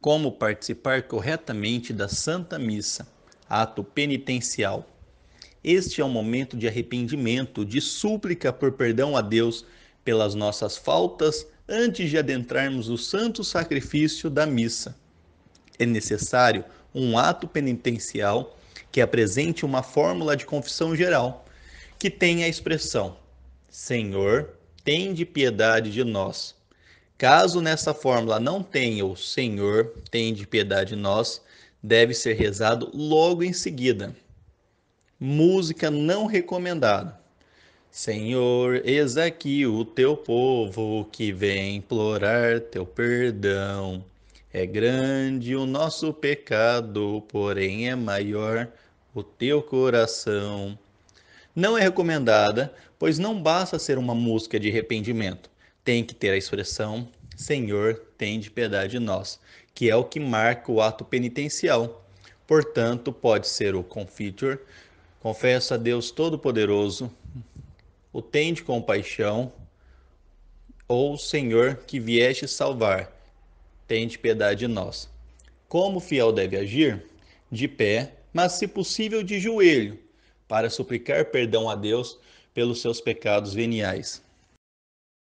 como participar corretamente da Santa Missa, ato penitencial. Este é um momento de arrependimento, de súplica por perdão a Deus pelas nossas faltas antes de adentrarmos o santo sacrifício da missa. É necessário um ato penitencial que apresente uma fórmula de confissão geral, que tenha a expressão: Senhor, tem de piedade de nós. Caso nessa fórmula não tenha o Senhor, tem de piedade nós, deve ser rezado logo em seguida. Música não recomendada. Senhor, eis aqui o teu povo que vem implorar teu perdão. É grande o nosso pecado, porém é maior o teu coração. Não é recomendada, pois não basta ser uma música de arrependimento tem que ter a expressão Senhor, tem de piedade de nós, que é o que marca o ato penitencial. Portanto, pode ser o confitor, confesso a Deus Todo-Poderoso, o tem de compaixão, ou Senhor, que vieste salvar, tem de piedade de nós. Como o fiel deve agir? De pé, mas se possível de joelho, para suplicar perdão a Deus pelos seus pecados veniais.